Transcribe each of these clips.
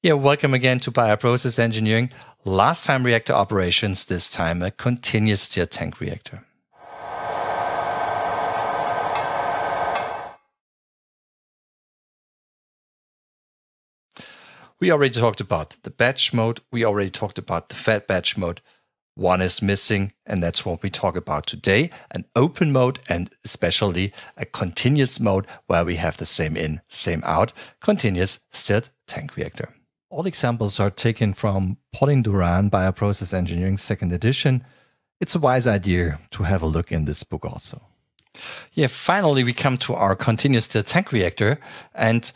Yeah, welcome again to Bioprocess Engineering. Last time reactor operations, this time a continuous stirred tank reactor. We already talked about the batch mode. We already talked about the fed batch mode. One is missing, and that's what we talk about today an open mode and especially a continuous mode where we have the same in, same out continuous stirred tank reactor. All examples are taken from Pauline Duran, Bioprocess Engineering, second edition. It's a wise idea to have a look in this book also. Yeah, finally, we come to our continuous still tank reactor. And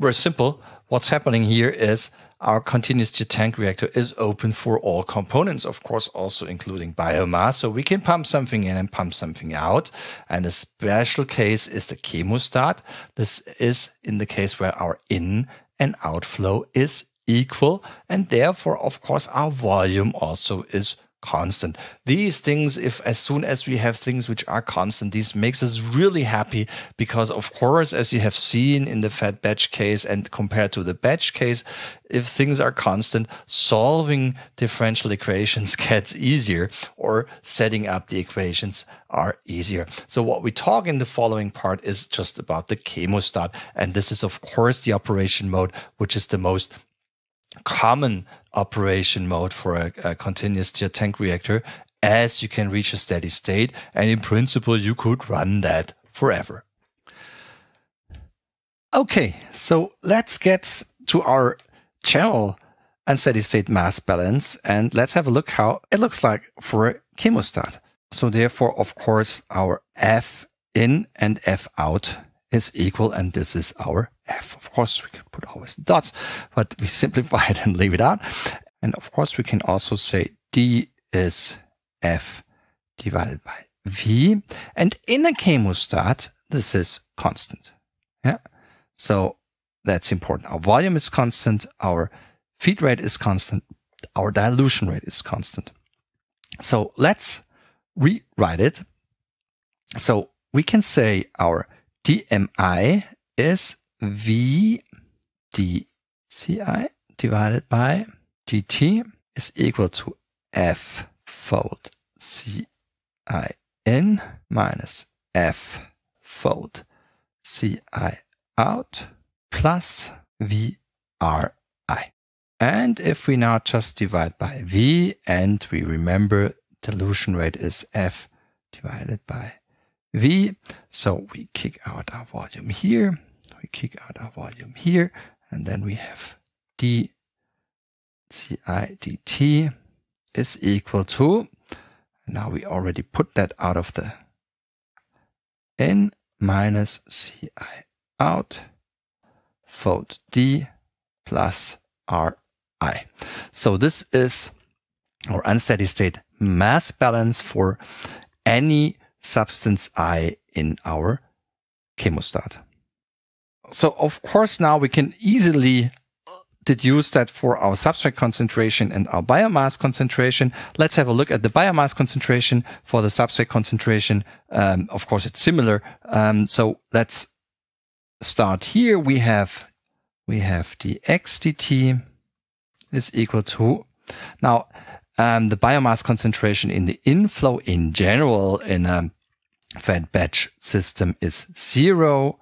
very simple. What's happening here is our continuous still tank reactor is open for all components, of course, also including biomass. So we can pump something in and pump something out. And a special case is the chemostat. This is in the case where our in and outflow is equal and therefore of course our volume also is constant. These things, if as soon as we have things which are constant, these makes us really happy because of course, as you have seen in the fat batch case and compared to the batch case, if things are constant, solving differential equations gets easier or setting up the equations are easier. So what we talk in the following part is just about the chemostat. And this is of course the operation mode, which is the most common operation mode for a, a continuous tier tank reactor as you can reach a steady state. And in principle, you could run that forever. Okay, so let's get to our channel and steady state mass balance and let's have a look how it looks like for a chemostat. So therefore, of course, our F in and F out is equal, and this is our f. Of course, we can put always dots, but we simplify it and leave it out. And of course, we can also say d is f divided by v. And in a chemostat, this is constant. Yeah. So that's important. Our volume is constant. Our feed rate is constant. Our dilution rate is constant. So let's rewrite it. So we can say our DMI is VDCI divided by dt is equal to F fold CIN minus F fold CI out plus VRI. And if we now just divide by V and we remember dilution rate is F divided by V. So we kick out our volume here, we kick out our volume here, and then we have D C I D T is equal to, now we already put that out of the N minus C I out, fold D plus R I. So this is our unsteady state mass balance for any substance I in our chemostat. So of course, now we can easily uh, deduce that for our substrate concentration and our biomass concentration. Let's have a look at the biomass concentration for the substrate concentration. Um, of course, it's similar. Um, so let's start here. We have, we have the xdt is equal to, now um, the biomass concentration in the inflow in general in a fed batch system is zero.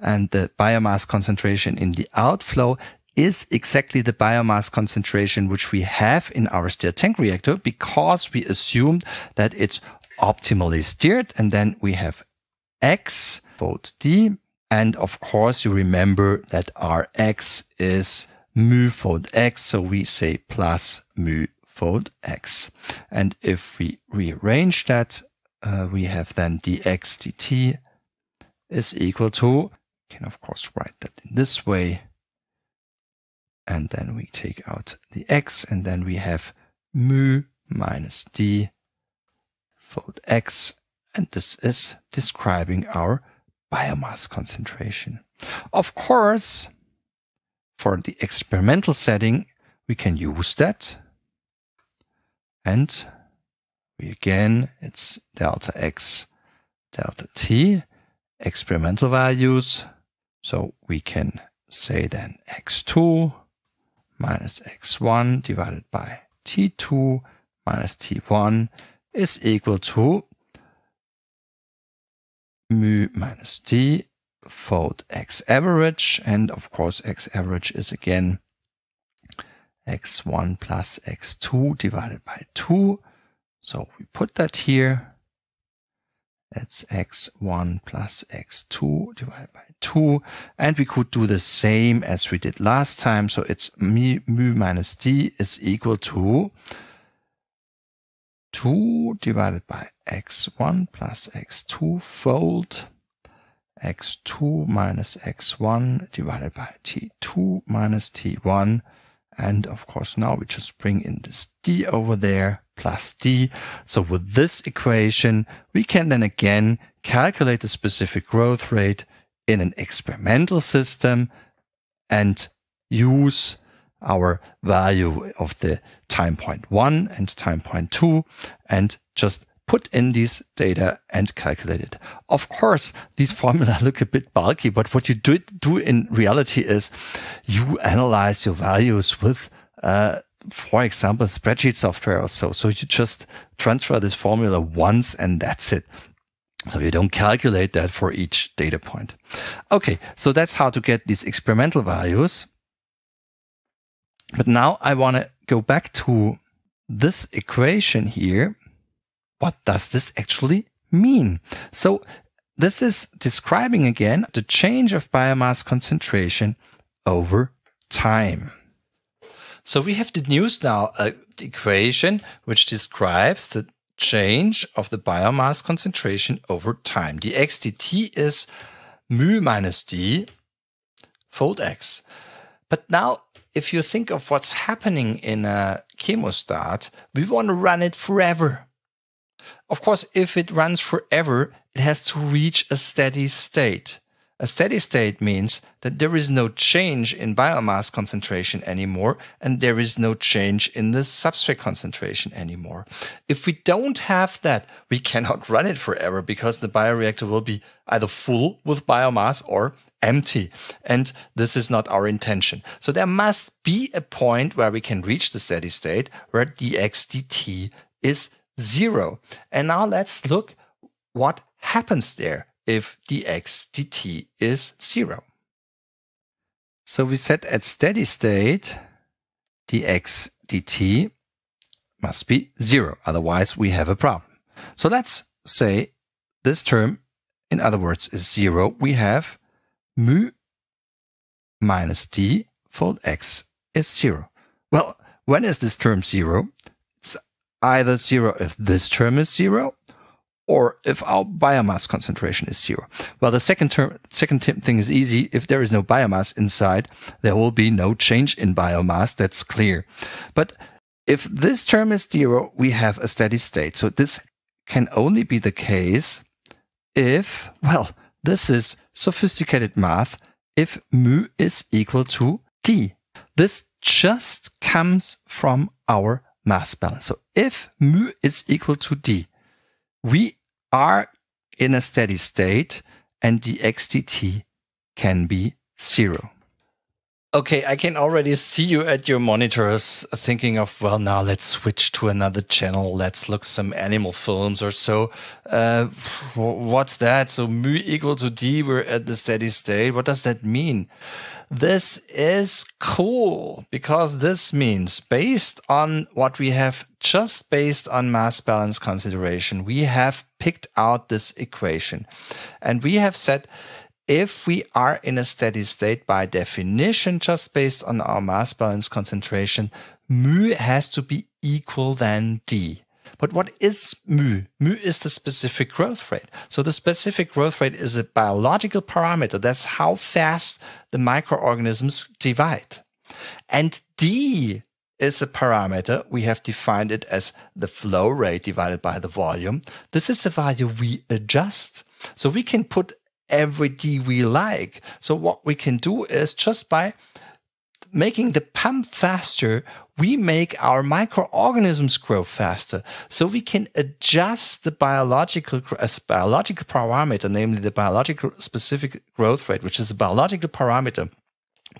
And the biomass concentration in the outflow is exactly the biomass concentration which we have in our stirred tank reactor because we assumed that it's optimally steered. And then we have X, volt D. And of course, you remember that Rx is mu fold X. So we say plus mu fold x. And if we rearrange that, uh, we have then dx dt is equal to, can of course write that in this way, and then we take out the x, and then we have mu minus d fold x, and this is describing our biomass concentration. Of course, for the experimental setting, we can use that and we again, it's delta x, delta t, experimental values. So we can say then x2 minus x1 divided by t2 minus t1 is equal to mu minus d fold x average. And of course, x average is again x1 plus x2 divided by 2. So we put that here. That's x1 plus x2 divided by 2. And we could do the same as we did last time. So it's mu, minus d is equal to 2 divided by x1 plus x2 fold x2 minus x1 divided by t2 minus t1 and of course, now we just bring in this d over there plus d. So with this equation, we can then again calculate the specific growth rate in an experimental system and use our value of the time point one and time point two and just put in these data and calculate it. Of course, these formula look a bit bulky, but what you do, do in reality is you analyze your values with, uh, for example, spreadsheet software or so. So you just transfer this formula once and that's it. So you don't calculate that for each data point. Okay, so that's how to get these experimental values. But now I want to go back to this equation here what does this actually mean? So this is describing again the change of biomass concentration over time. So we have deduced now an uh, equation which describes the change of the biomass concentration over time. x dt is mu minus d fold x. But now if you think of what's happening in a chemostat, we want to run it forever. Of course, if it runs forever, it has to reach a steady state. A steady state means that there is no change in biomass concentration anymore, and there is no change in the substrate concentration anymore. If we don't have that, we cannot run it forever because the bioreactor will be either full with biomass or empty. And this is not our intention. So there must be a point where we can reach the steady state where dx dt is 0. And now let's look what happens there if dx dt is 0. So we said at steady state dx dt must be 0, otherwise we have a problem. So let's say this term, in other words, is 0. We have mu minus d fold x is 0. Well, when is this term 0? either zero if this term is zero or if our biomass concentration is zero. Well, the second term, second thing is easy. If there is no biomass inside, there will be no change in biomass. That's clear. But if this term is zero, we have a steady state. So this can only be the case if, well, this is sophisticated math, if mu is equal to d. This just comes from our mass balance. So if mu is equal to d, we are in a steady state and the xdt can be zero. Okay, I can already see you at your monitors thinking of, well, now let's switch to another channel. Let's look some animal films or so. Uh, what's that? So mu equal to d, we're at the steady state. What does that mean? This is cool because this means based on what we have just based on mass balance consideration, we have picked out this equation. And we have said if we are in a steady state by definition, just based on our mass balance concentration, mu has to be equal than d. But what is mu? Mu is the specific growth rate. So the specific growth rate is a biological parameter. That's how fast the microorganisms divide. And d is a parameter. We have defined it as the flow rate divided by the volume. This is the value we adjust. So we can put every d we like. So what we can do is just by making the pump faster, we make our microorganisms grow faster. So we can adjust the biological biological parameter, namely the biological specific growth rate, which is a biological parameter,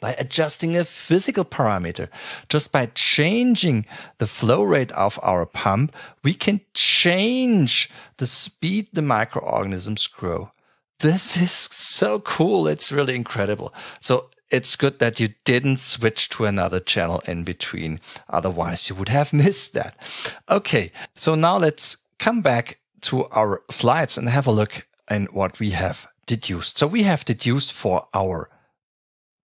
by adjusting a physical parameter. Just by changing the flow rate of our pump, we can change the speed the microorganisms grow. This is so cool. It's really incredible. So it's good that you didn't switch to another channel in between. Otherwise, you would have missed that. Okay, so now let's come back to our slides and have a look at what we have deduced. So we have deduced for our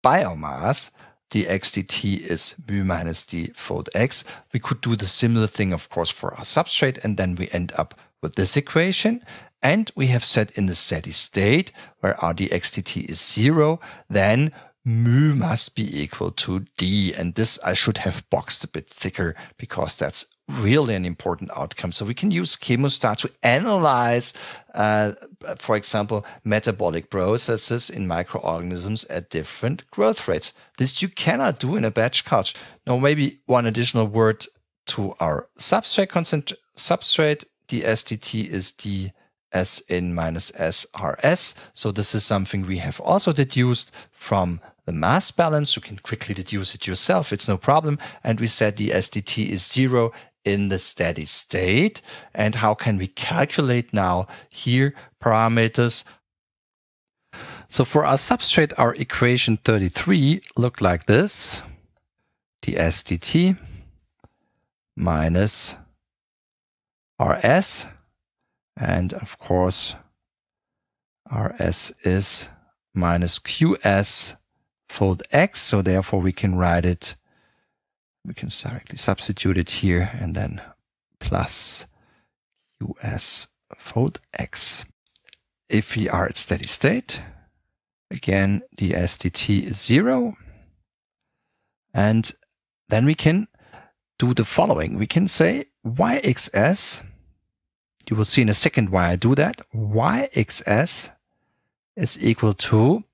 biomass, the xdt is mu minus d fold x. We could do the similar thing, of course, for our substrate, and then we end up with this equation. And we have said in the steady state, where RDXDT is zero, then mu must be equal to d. And this I should have boxed a bit thicker because that's really an important outcome. So we can use chemostat to analyze, uh, for example, metabolic processes in microorganisms at different growth rates. This you cannot do in a batch culture. Now, maybe one additional word to our substrate Substrate, the SdT is dSn minus SRS. So this is something we have also deduced from the mass balance. You can quickly deduce it yourself. It's no problem. And we said the SDT is zero in the steady state. And how can we calculate now here parameters? So for our substrate, our equation 33 looked like this. The SDT minus RS. And of course, RS is minus QS fold x. So therefore we can write it, we can directly substitute it here and then plus qs fold x. If we are at steady state, again, the SDT is zero. And then we can do the following. We can say yxs, you will see in a second why I do that, yxs is equal to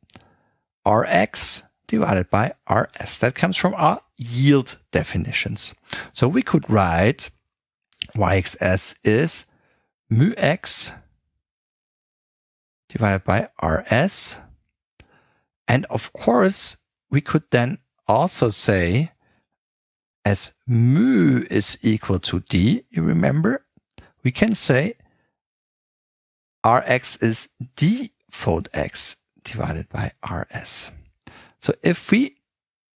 rx divided by Rs. That comes from our yield definitions. So we could write YXS is mu x divided by Rs. And of course, we could then also say as mu is equal to d, you remember, we can say Rx is d fold x divided by Rs. So if we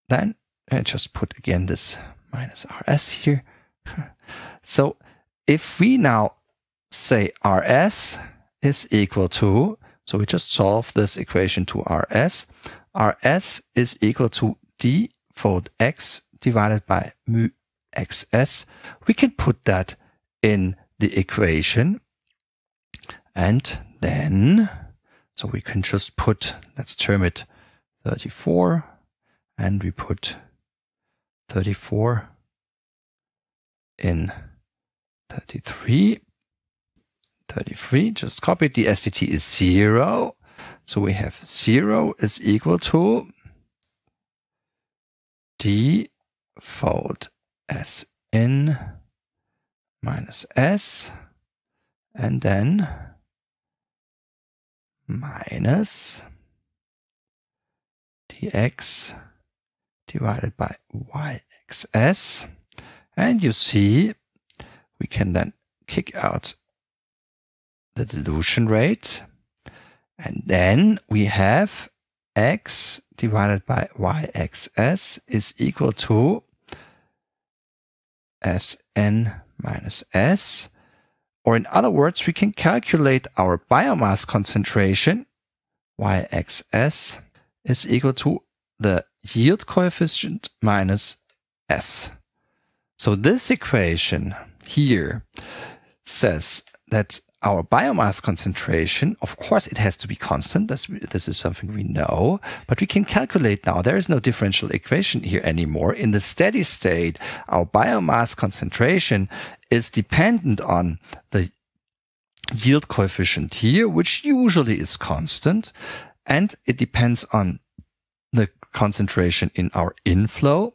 then I just put again this minus rs here. so if we now say rs is equal to, so we just solve this equation to rs, rs is equal to d fold x divided by mu xs. We can put that in the equation and then, so we can just put, let's term it 34 and we put 34 in 33 33 just copy the sdt is 0 so we have 0 is equal to d fold s in minus s and then minus dx divided by yxs. And you see, we can then kick out the dilution rate. And then we have x divided by yxs is equal to Sn minus S. Or in other words, we can calculate our biomass concentration, YXS, is equal to the yield coefficient minus S. So this equation here says that our biomass concentration, of course, it has to be constant. This, this is something we know, but we can calculate now. There is no differential equation here anymore. In the steady state, our biomass concentration is dependent on the yield coefficient here, which usually is constant. And it depends on the concentration in our inflow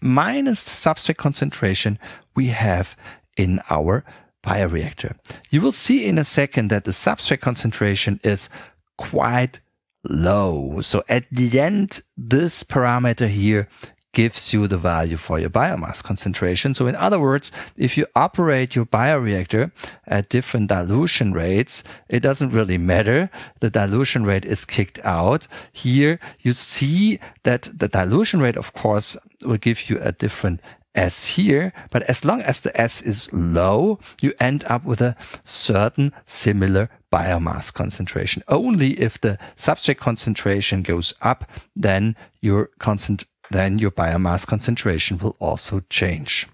minus the substrate concentration we have in our bioreactor. You will see in a second that the substrate concentration is quite low. So at the end, this parameter here gives you the value for your biomass concentration. So in other words, if you operate your bioreactor at different dilution rates, it doesn't really matter. The dilution rate is kicked out. Here you see that the dilution rate, of course, will give you a different S here, but as long as the S is low, you end up with a certain similar biomass concentration. Only if the substrate concentration goes up, then your constant then your biomass concentration will also change.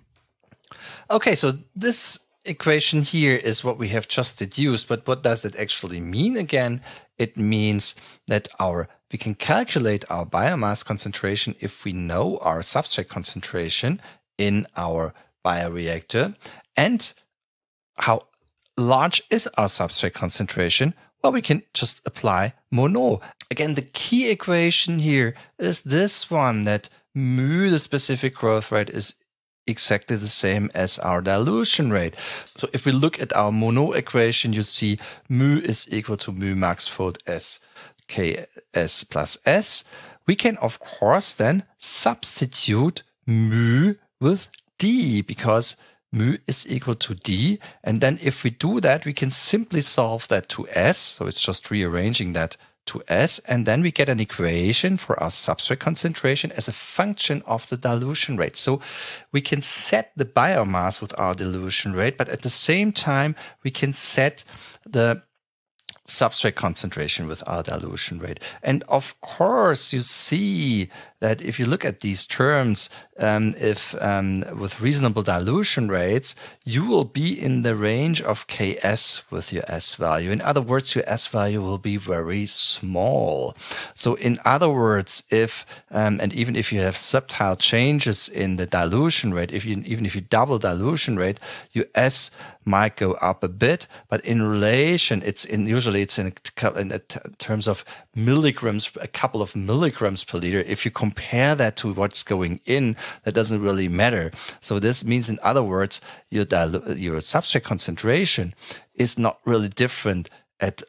Okay, so this equation here is what we have just deduced, but what does it actually mean again? It means that our we can calculate our biomass concentration if we know our substrate concentration in our bioreactor and how large is our substrate concentration well, we can just apply Monod. Again, the key equation here is this one that mu, the specific growth rate, is exactly the same as our dilution rate. So if we look at our Monod equation, you see mu is equal to mu max fold S Ks plus S. We can, of course, then substitute mu with D because mu is equal to d. And then if we do that, we can simply solve that to s. So it's just rearranging that to s. And then we get an equation for our substrate concentration as a function of the dilution rate. So we can set the biomass with our dilution rate, but at the same time, we can set the substrate concentration with our dilution rate. And of course, you see that if you look at these terms, um, if um, with reasonable dilution rates, you will be in the range of Ks with your S value. In other words, your S value will be very small. So in other words, if, um, and even if you have subtile changes in the dilution rate, if you, even if you double dilution rate, your S might go up a bit, but in relation, it's in, usually it's in, in terms of milligrams, a couple of milligrams per liter. If you compare that to what's going in, that doesn't really matter. So this means, in other words, your, your substrate concentration is not really different at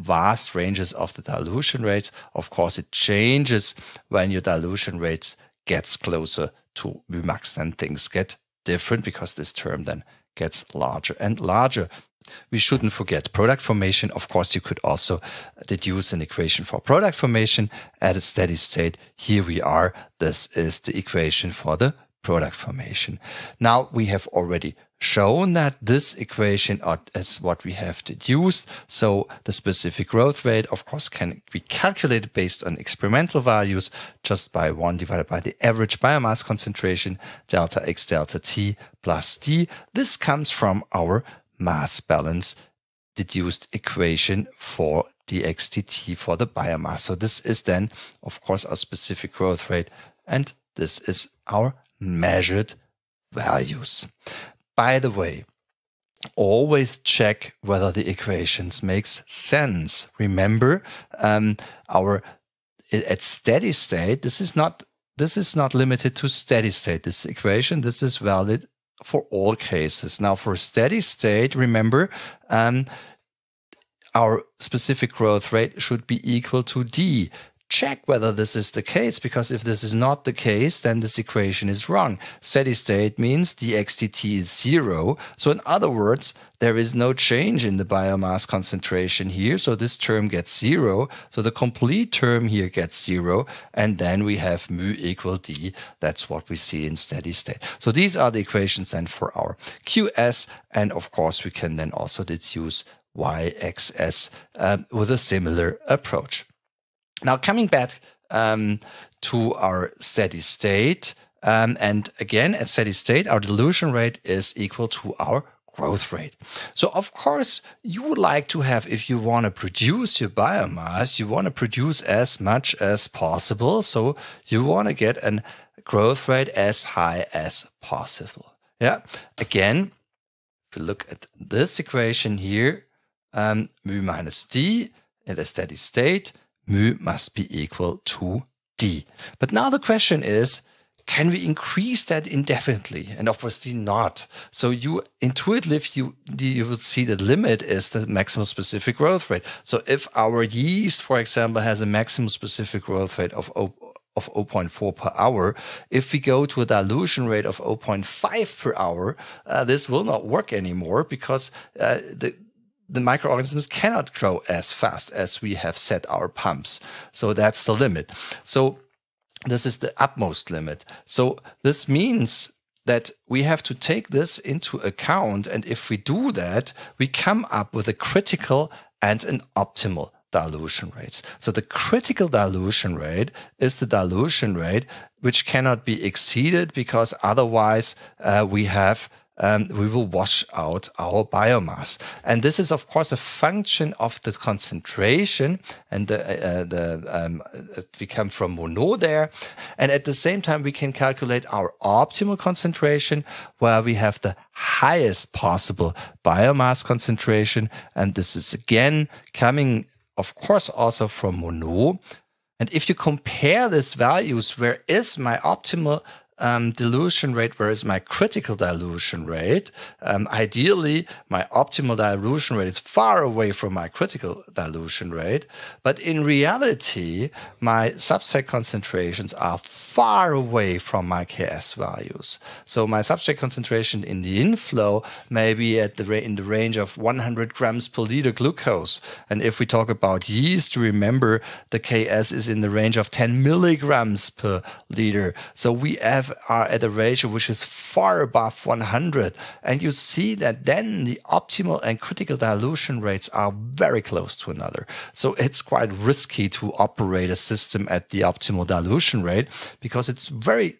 vast ranges of the dilution rates. Of course, it changes when your dilution rates gets closer to Vmax, then things get different because this term then gets larger and larger we shouldn't forget product formation. Of course, you could also deduce an equation for product formation at a steady state. Here we are. This is the equation for the product formation. Now we have already shown that this equation is what we have deduced. So the specific growth rate, of course, can be calculated based on experimental values just by 1 divided by the average biomass concentration, delta x delta t plus d. This comes from our mass balance deduced equation for the for the biomass. So this is then, of course, our specific growth rate, and this is our measured values. By the way, always check whether the equations makes sense. Remember, um, our at steady state, this is not this is not limited to steady state. This equation, this is valid for all cases. Now, for steady state, remember, um, our specific growth rate should be equal to d check whether this is the case, because if this is not the case, then this equation is wrong. Steady state means the xtt is zero. So in other words, there is no change in the biomass concentration here. So this term gets zero. So the complete term here gets zero. And then we have mu equal d. That's what we see in steady state. So these are the equations then for our QS. And of course, we can then also deduce YXS um, with a similar approach. Now, coming back um, to our steady state, um, and again, at steady state, our dilution rate is equal to our growth rate. So, of course, you would like to have, if you want to produce your biomass, you want to produce as much as possible. So, you want to get a growth rate as high as possible. Yeah. Again, if we look at this equation here, um, mu minus d in a steady state mu must be equal to d. But now the question is, can we increase that indefinitely? And obviously not. So you intuitively you you would see the limit is the maximum specific growth rate. So if our yeast, for example, has a maximum specific growth rate of of 0.4 per hour, if we go to a dilution rate of 0.5 per hour, uh, this will not work anymore because uh, the the microorganisms cannot grow as fast as we have set our pumps. So that's the limit. So this is the utmost limit. So this means that we have to take this into account. And if we do that, we come up with a critical and an optimal dilution rates. So the critical dilution rate is the dilution rate which cannot be exceeded because otherwise uh, we have um, we will wash out our biomass. And this is, of course, a function of the concentration and the, uh, uh the um, we come from Monod there. And at the same time, we can calculate our optimal concentration where we have the highest possible biomass concentration. And this is again coming, of course, also from Monod. And if you compare these values, where is my optimal um, dilution rate, where is my critical dilution rate? Um, ideally, my optimal dilution rate is far away from my critical dilution rate. But in reality, my substrate concentrations are far away from my Ks values. So my substrate concentration in the inflow may be at the in the range of 100 grams per liter glucose. And if we talk about yeast, remember the Ks is in the range of 10 milligrams per liter. So we have have are at a ratio which is far above 100. And you see that then the optimal and critical dilution rates are very close to another. So it's quite risky to operate a system at the optimal dilution rate because it's very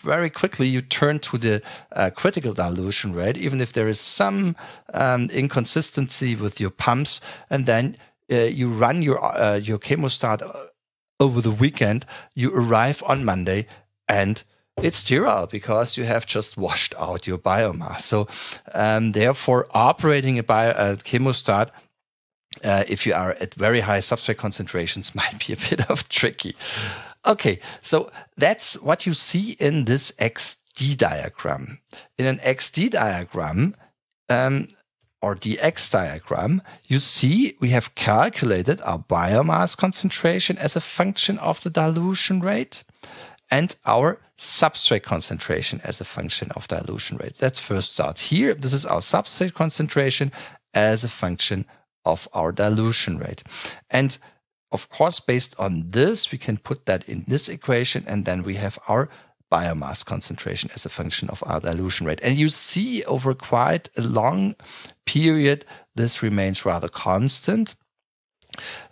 very quickly you turn to the uh, critical dilution rate, even if there is some um, inconsistency with your pumps, and then uh, you run your uh, your chemostat uh, over the weekend. You arrive on Monday and it's sterile because you have just washed out your biomass. So, um, therefore, operating a, bio, a chemostat, uh, if you are at very high substrate concentrations, might be a bit of tricky. Okay, so that's what you see in this XD diagram. In an XD diagram, um, or dx diagram, you see we have calculated our biomass concentration as a function of the dilution rate and our substrate concentration as a function of dilution rate. Let's first start here. This is our substrate concentration as a function of our dilution rate. And of course, based on this, we can put that in this equation, and then we have our biomass concentration as a function of our dilution rate. And you see over quite a long period, this remains rather constant.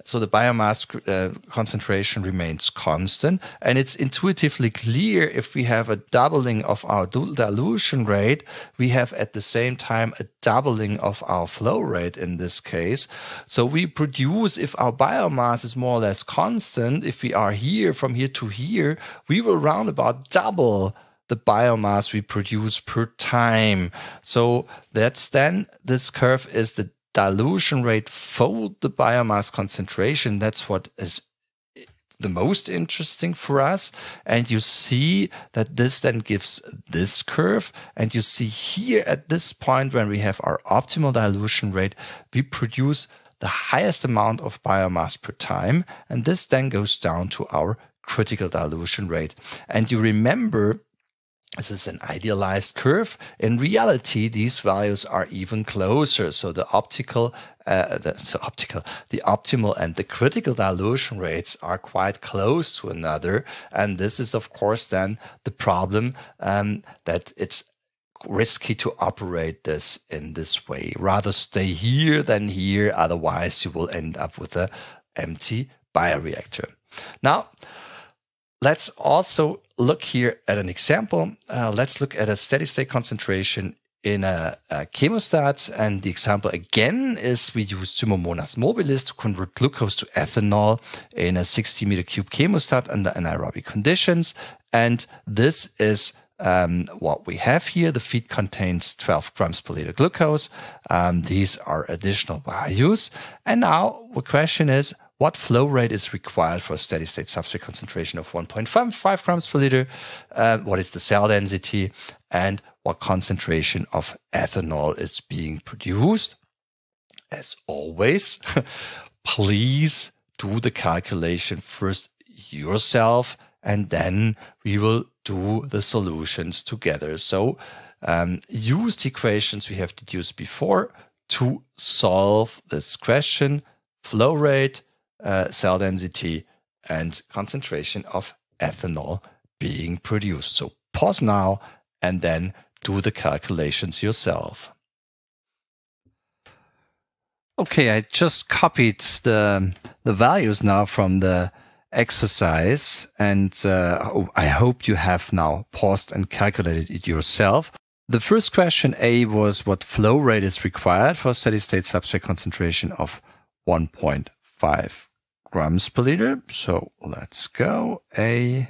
So the biomass uh, concentration remains constant. And it's intuitively clear if we have a doubling of our dilution rate, we have at the same time a doubling of our flow rate in this case. So we produce, if our biomass is more or less constant, if we are here from here to here, we will round about double the biomass we produce per time. So that's then this curve is the dilution rate fold the biomass concentration. That's what is the most interesting for us. And you see that this then gives this curve. And you see here at this point, when we have our optimal dilution rate, we produce the highest amount of biomass per time. And this then goes down to our critical dilution rate. And you remember this is an idealized curve. In reality, these values are even closer. So the optical, uh, the, so optical, the optimal and the critical dilution rates are quite close to another. And this is, of course, then the problem um, that it's risky to operate this in this way. Rather stay here than here. Otherwise, you will end up with a empty bioreactor. Now, let's also look here at an example. Uh, let's look at a steady state concentration in a, a, chemostat. And the example again is we use Pseudomonas mobilis to convert glucose to ethanol in a 60 meter cube chemostat under anaerobic conditions. And this is um, what we have here. The feed contains 12 grams per liter glucose. Um, these are additional values. And now the question is, what flow rate is required for a steady state substrate concentration of one point five five grams per liter, uh, what is the cell density, and what concentration of ethanol is being produced. As always, please do the calculation first yourself, and then we will do the solutions together. So um, use the equations we have deduced before to solve this question, flow rate uh, cell density and concentration of ethanol being produced. So pause now and then do the calculations yourself. Okay, I just copied the, the values now from the exercise and uh, I hope you have now paused and calculated it yourself. The first question A was what flow rate is required for steady state substrate concentration of 1.5 5 grams per liter. So let's go. A.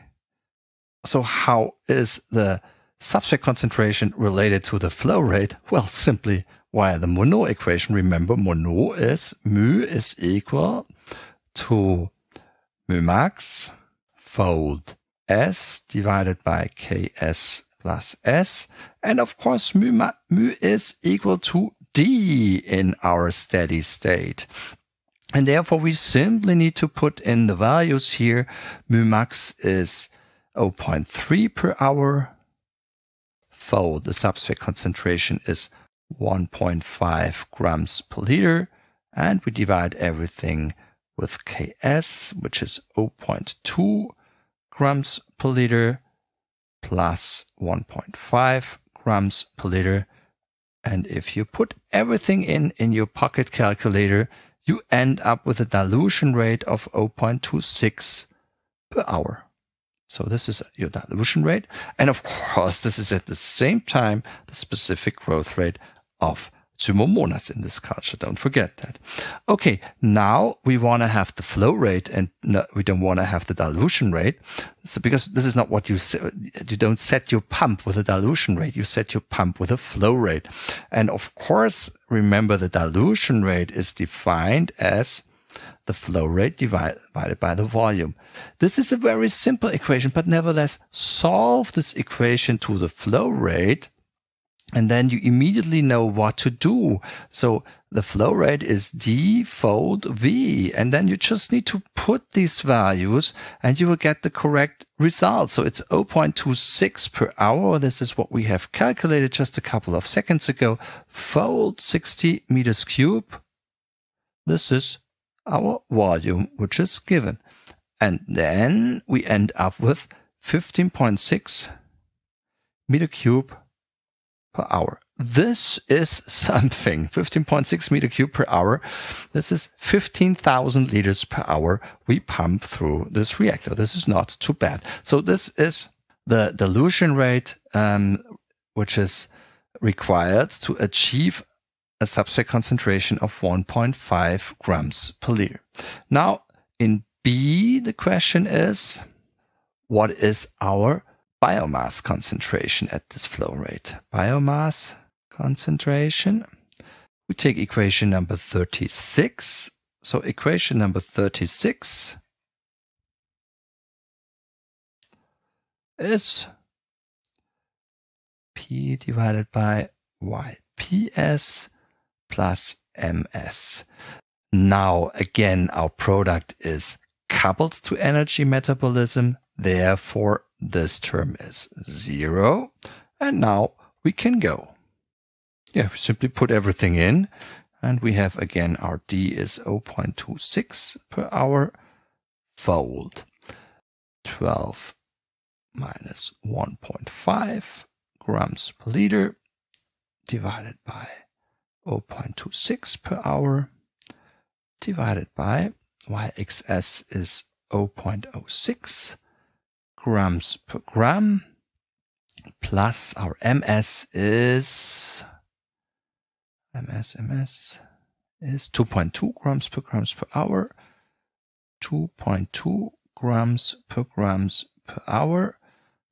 So how is the substrate concentration related to the flow rate? Well, simply via the Monod equation. Remember, Monod is mu is equal to mu max fold S divided by Ks plus S. And of course, mu, mu is equal to D in our steady state. And therefore we simply need to put in the values here. Mu max is 0.3 per hour. Fold, the substrate concentration is 1.5 grams per liter. And we divide everything with Ks, which is 0.2 grams per liter plus 1.5 grams per liter. And if you put everything in in your pocket calculator, you end up with a dilution rate of 0.26 per hour. So this is your dilution rate. And of course, this is at the same time the specific growth rate of two more monads in this culture. Don't forget that. Okay, now we want to have the flow rate and no, we don't want to have the dilution rate. So because this is not what you you don't set your pump with a dilution rate. You set your pump with a flow rate. And of course, remember the dilution rate is defined as the flow rate divided by the volume. This is a very simple equation, but nevertheless, solve this equation to the flow rate and then you immediately know what to do. So the flow rate is D fold V, and then you just need to put these values and you will get the correct result. So it's 0.26 per hour. This is what we have calculated just a couple of seconds ago. Fold 60 meters cube. This is our volume, which is given. And then we end up with 15.6 meter cube per hour. This is something. 15.6 meter cube per hour. This is 15,000 liters per hour we pump through this reactor. This is not too bad. So this is the dilution rate, um, which is required to achieve a substrate concentration of 1.5 grams per liter. Now in B, the question is, what is our biomass concentration at this flow rate. Biomass concentration. We take equation number 36. So equation number 36 is P divided by Y. PS plus MS. Now again, our product is coupled to energy metabolism, therefore this term is 0. And now we can go. Yeah, we simply put everything in. And we have again our D is 0.26 per hour fold. 12 minus 1.5 grams per liter divided by 0.26 per hour divided by yxs is 0.06 grams per gram plus our MS is MS MS is 2.2 grams per grams per hour 2.2 grams per grams per hour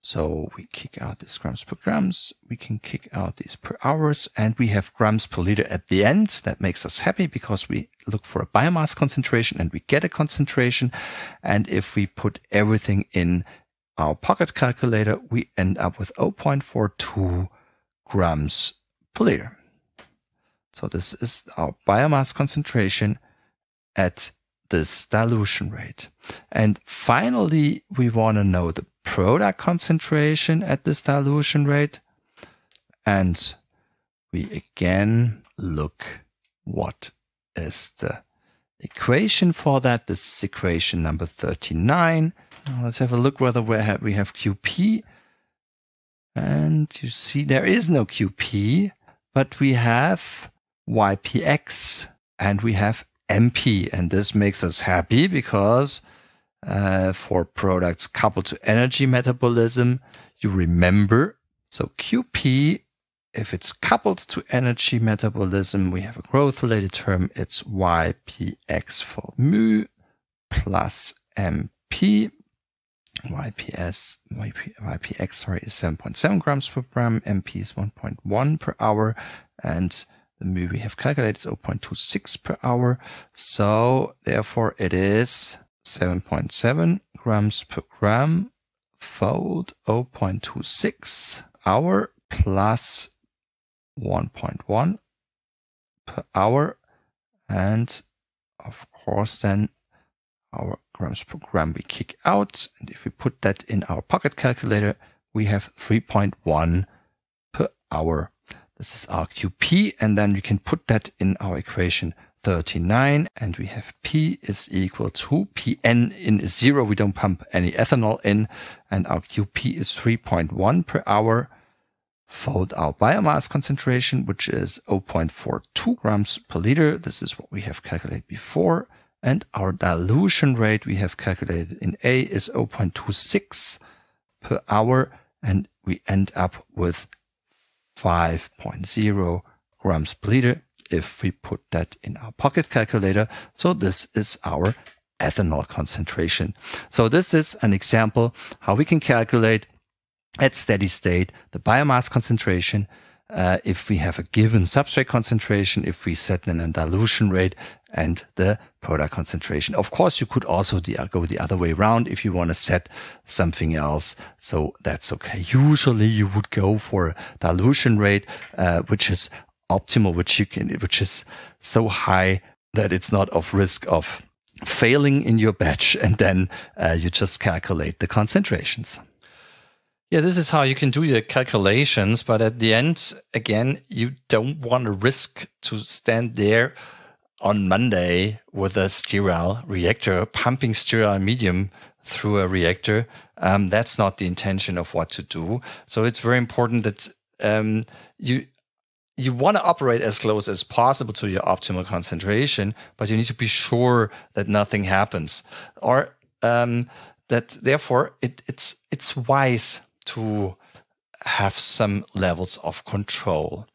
so we kick out these grams per grams we can kick out these per hours and we have grams per liter at the end that makes us happy because we look for a biomass concentration and we get a concentration and if we put everything in our pocket calculator, we end up with 0.42 grams per liter. So this is our biomass concentration at this dilution rate. And finally, we want to know the product concentration at this dilution rate. And we again look what is the equation for that. This is equation number 39 let's have a look whether we have, we have QP. And you see there is no QP, but we have YPX and we have MP. And this makes us happy because uh, for products coupled to energy metabolism, you remember. So QP, if it's coupled to energy metabolism, we have a growth related term. It's YPX for mu plus MP YPS, YP, YPX, sorry, is 7.7 grams per gram, MP is 1.1 per hour, and the mu we have calculated is 0.26 per hour. So therefore it is 7.7 grams per gram fold 0.26 hour plus 1.1 per hour. And of course then our grams per gram we kick out. And if we put that in our pocket calculator, we have 3.1 per hour. This is our QP. And then we can put that in our equation 39. And we have P is equal to PN in is zero. We don't pump any ethanol in. And our QP is 3.1 per hour. Fold our biomass concentration, which is 0.42 grams per liter. This is what we have calculated before. And our dilution rate we have calculated in A is 0.26 per hour. And we end up with 5.0 grams per liter if we put that in our pocket calculator. So this is our ethanol concentration. So this is an example how we can calculate at steady state the biomass concentration uh, if we have a given substrate concentration, if we set an dilution rate and the product concentration. Of course, you could also the, go the other way around if you want to set something else. So that's okay. Usually you would go for a dilution rate, uh, which is optimal, which you can, which is so high that it's not of risk of failing in your batch. And then uh, you just calculate the concentrations. Yeah, this is how you can do your calculations. But at the end, again, you don't want to risk to stand there on Monday with a sterile reactor, pumping sterile medium through a reactor. Um, that's not the intention of what to do. So it's very important that um, you you want to operate as close as possible to your optimal concentration, but you need to be sure that nothing happens, or um, that therefore it, it's it's wise to have some levels of control.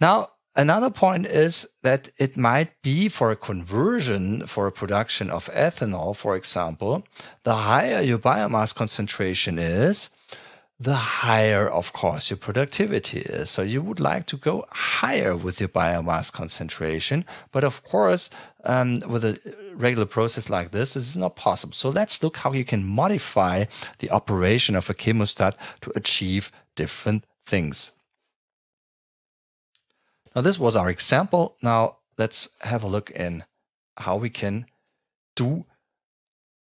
Now Another point is that it might be for a conversion for a production of ethanol, for example, the higher your biomass concentration is, the higher, of course, your productivity is. So you would like to go higher with your biomass concentration. But of course, um, with a regular process like this, this is not possible. So let's look how you can modify the operation of a chemostat to achieve different things. Now this was our example. Now let's have a look in how we can do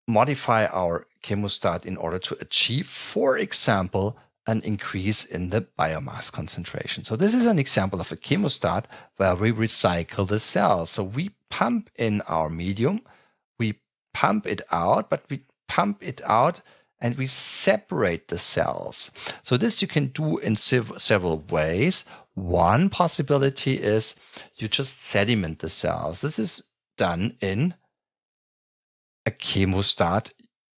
modify our chemostat in order to achieve, for example, an increase in the biomass concentration. So this is an example of a chemostat where we recycle the cells. So we pump in our medium, we pump it out, but we pump it out and we separate the cells. So this you can do in several ways. One possibility is you just sediment the cells. This is done in a chemostat.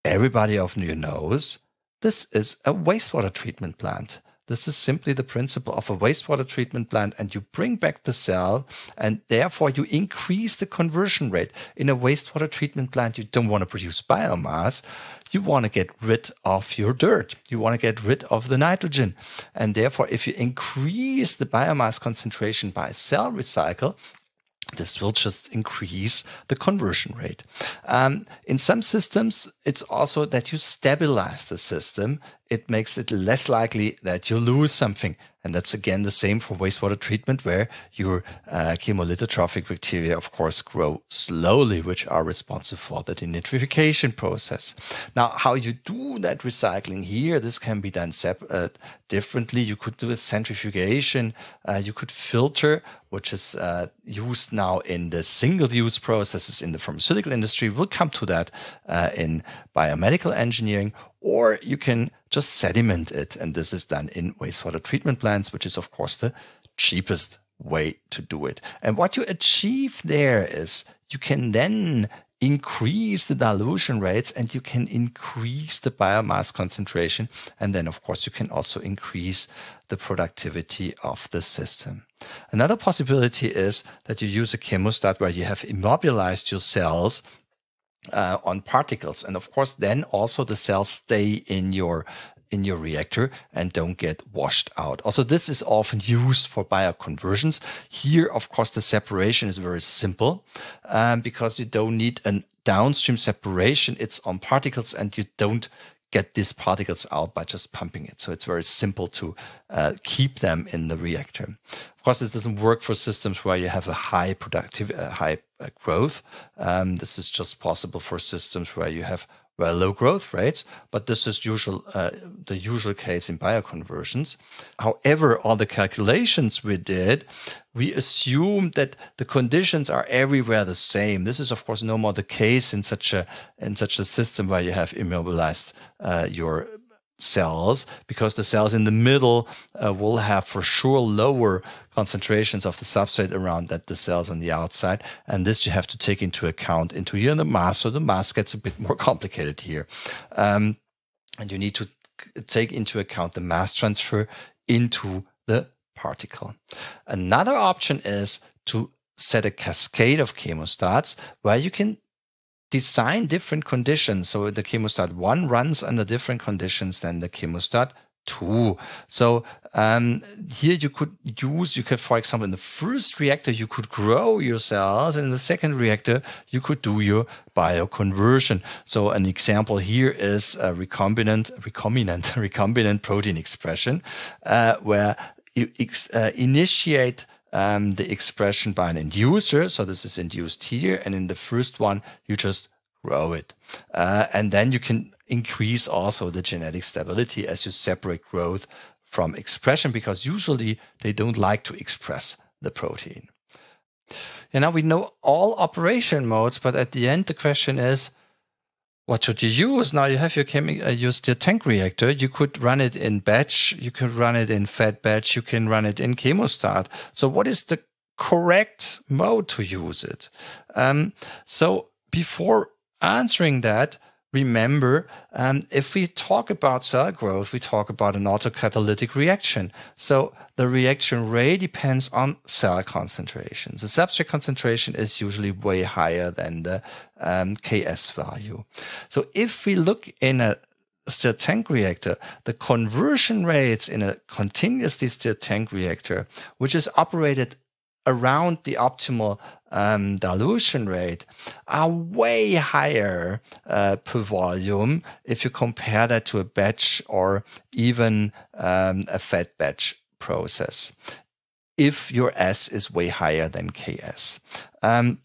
Everybody of you knows this is a wastewater treatment plant. This is simply the principle of a wastewater treatment plant, and you bring back the cell, and therefore you increase the conversion rate. In a wastewater treatment plant, you don't want to produce biomass, you want to get rid of your dirt. You want to get rid of the nitrogen. And therefore, if you increase the biomass concentration by cell recycle, this will just increase the conversion rate. Um, in some systems, it's also that you stabilize the system. It makes it less likely that you lose something. And that's again the same for wastewater treatment, where your uh, chemolithotrophic bacteria, of course, grow slowly, which are responsible for the denitrification process. Now, how you do that recycling here, this can be done uh, differently. You could do a centrifugation, uh, you could filter, which is uh, used now in the single use processes in the pharmaceutical industry. We'll come to that uh, in biomedical engineering, or you can just sediment it. And this is done in wastewater treatment plants, which is, of course, the cheapest way to do it. And what you achieve there is you can then increase the dilution rates and you can increase the biomass concentration. And then, of course, you can also increase the productivity of the system. Another possibility is that you use a chemostat where you have immobilized your cells uh, on particles. And of course, then also the cells stay in your in your reactor and don't get washed out. Also, this is often used for bioconversions. Here, of course, the separation is very simple um, because you don't need a downstream separation. It's on particles and you don't get these particles out by just pumping it. So it's very simple to uh, keep them in the reactor. Of course, this doesn't work for systems where you have a high productive, uh, high uh, growth. Um, this is just possible for systems where you have well, low growth rates, but this is usual uh, the usual case in bioconversions. However, all the calculations we did, we assumed that the conditions are everywhere the same. This is of course no more the case in such a in such a system where you have immobilized uh, your cells because the cells in the middle uh, will have for sure lower concentrations of the substrate around that the cells on the outside and this you have to take into account into here in the mass so the mass gets a bit more complicated here um, and you need to take into account the mass transfer into the particle another option is to set a cascade of chemostats where you can design different conditions. So the chemostat one runs under different conditions than the chemostat two. So um, here you could use, you could, for example, in the first reactor, you could grow your cells. And in the second reactor, you could do your bioconversion. So an example here is a recombinant, recombinant, recombinant protein expression, uh, where you uh, initiate um, the expression by an inducer. So this is induced here. And in the first one, you just grow it. Uh, and then you can increase also the genetic stability as you separate growth from expression because usually they don't like to express the protein. And now we know all operation modes, but at the end, the question is what should you use? Now you have your chemi- uh, use your tank reactor. You could run it in batch. You can run it in fed batch. You can run it in chemostat. So what is the correct mode to use it? Um, so before answering that, remember, um, if we talk about cell growth, we talk about an autocatalytic reaction. So the reaction rate depends on cell concentration. The substrate concentration is usually way higher than the um, Ks value. So if we look in a stirred tank reactor, the conversion rates in a continuously stirred tank reactor, which is operated around the optimal um, dilution rate are way higher uh, per volume if you compare that to a batch or even um, a fed batch process if your S is way higher than KS. Um,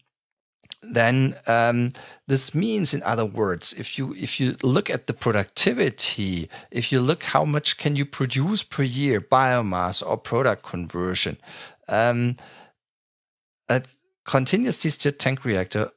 then um, this means in other words if you if you look at the productivity if you look how much can you produce per year biomass or product conversion um, a continuously stirred tank reactor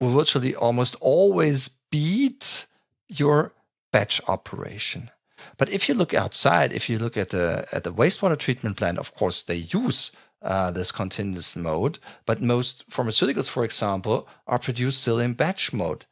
will virtually almost always beat your batch operation. But if you look outside, if you look at the at the wastewater treatment plant, of course they use uh, this continuous mode. But most pharmaceuticals, for example, are produced still in batch mode.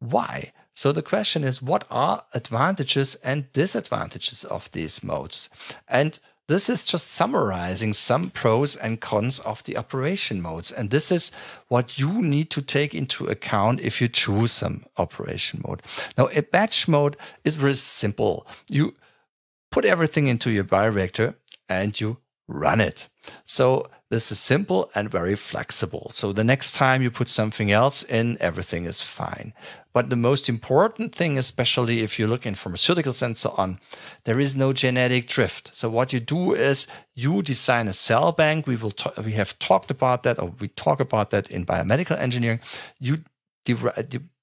Why? So the question is, what are advantages and disadvantages of these modes? And this is just summarizing some pros and cons of the operation modes. And this is what you need to take into account if you choose some operation mode. Now, a batch mode is very simple. You put everything into your bioreactor and you run it. So this is simple and very flexible. So the next time you put something else in, everything is fine. But the most important thing, especially if you look in pharmaceuticals and so on, there is no genetic drift. So what you do is you design a cell bank. We will we have talked about that, or we talk about that in biomedical engineering. You de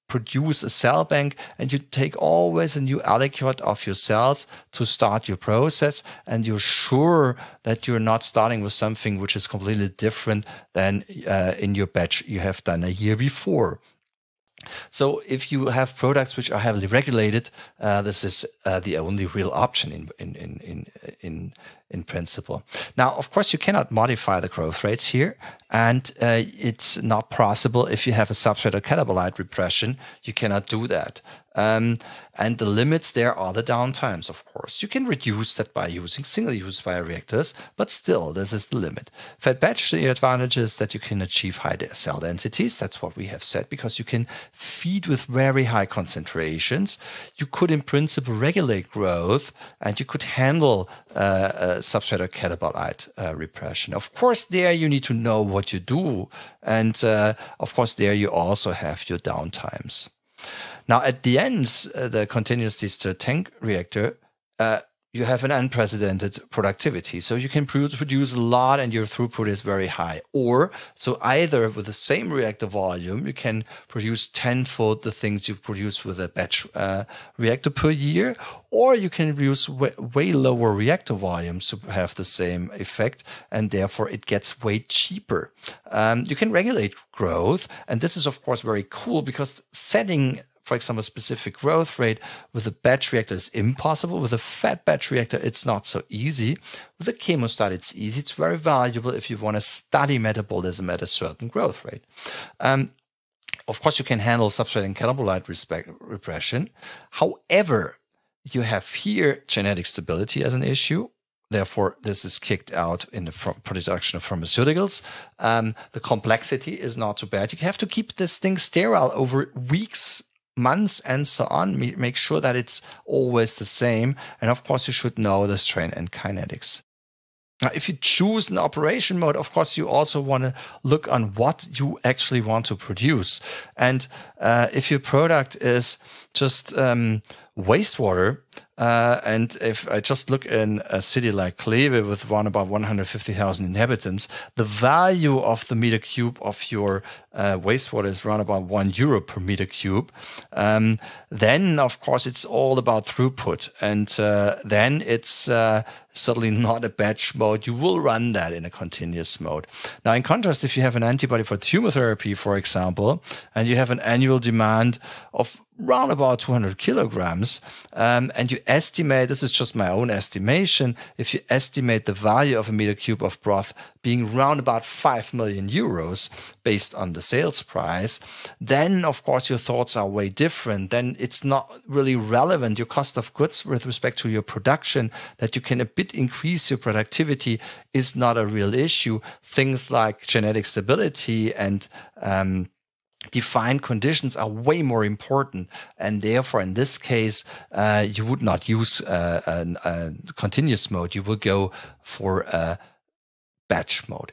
produce a cell bank and you take always a new aliquot of your cells to start your process and you're sure that you're not starting with something which is completely different than uh, in your batch you have done a year before so if you have products which are heavily regulated, uh, this is uh, the only real option in in in in in principle. Now, of course, you cannot modify the growth rates here, and uh, it's not possible if you have a substrate or catabolite repression. You cannot do that. Um, and the limits there are the downtimes, of course. You can reduce that by using single-use bioreactors, but still, this is the limit. Fed batch, the advantage is that you can achieve high cell densities. That's what we have said, because you can feed with very high concentrations. You could, in principle, regulate growth, and you could handle uh, uh, substrate or catabolite uh, repression. Of course, there you need to know what you do. And uh, of course, there you also have your downtimes. Now, at the end, uh, the continuous distill tank reactor uh, you have an unprecedented productivity. So you can produce a lot and your throughput is very high. Or so either with the same reactor volume, you can produce tenfold the things you produce with a batch uh, reactor per year, or you can use way, way lower reactor volumes to have the same effect. And therefore it gets way cheaper. Um, you can regulate growth. And this is of course very cool because setting for example, specific growth rate with a batch reactor is impossible. With a fat batch reactor, it's not so easy. With a chemostat, it's easy. It's very valuable if you want to study metabolism at a certain growth rate. Um, of course, you can handle substrate and catabolite respect, repression. However, you have here genetic stability as an issue, therefore this is kicked out in the production of pharmaceuticals um, the complexity is not too bad you have to keep this thing sterile over weeks months and so on. Make sure that it's always the same. And of course, you should know the strain and kinetics. Now, if you choose an operation mode, of course, you also want to look on what you actually want to produce. And uh, if your product is just um, wastewater, uh, and if I just look in a city like Kleve with one about 150,000 inhabitants, the value of the meter cube of your uh, wastewater is around about one euro per meter cube. Um, then, of course, it's all about throughput. And uh, then it's uh, certainly not a batch mode. You will run that in a continuous mode. Now, in contrast, if you have an antibody for tumor therapy, for example, and you have an annual demand of around about 200 kilograms, um, and and you estimate, this is just my own estimation, if you estimate the value of a meter cube of broth being round about 5 million euros based on the sales price, then of course your thoughts are way different. Then it's not really relevant, your cost of goods with respect to your production, that you can a bit increase your productivity is not a real issue. Things like genetic stability and um, defined conditions are way more important. And therefore, in this case, uh, you would not use uh, a continuous mode. You will go for a batch mode.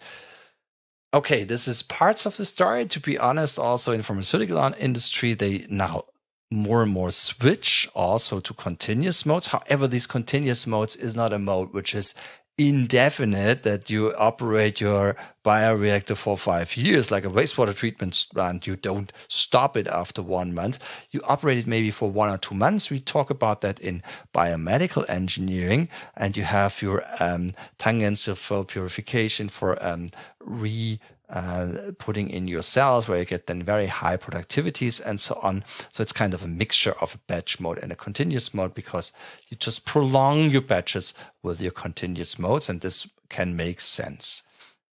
Okay, this is parts of the story. To be honest, also in pharmaceutical industry, they now more and more switch also to continuous modes. However, these continuous modes is not a mode which is indefinite that you operate your bioreactor for five years, like a wastewater treatment plant. You don't stop it after one month. You operate it maybe for one or two months. We talk about that in biomedical engineering, and you have your um, tangential flow purification for um, re uh, putting in your cells where you get then very high productivities and so on. So it's kind of a mixture of a batch mode and a continuous mode because you just prolong your batches with your continuous modes and this can make sense.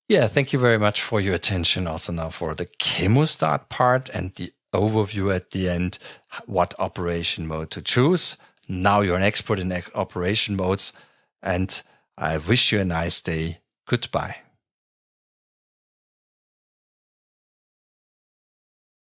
Yeah, thank you very much for your attention also now for the chemostat part and the overview at the end, what operation mode to choose. Now you're an expert in operation modes and I wish you a nice day. Goodbye.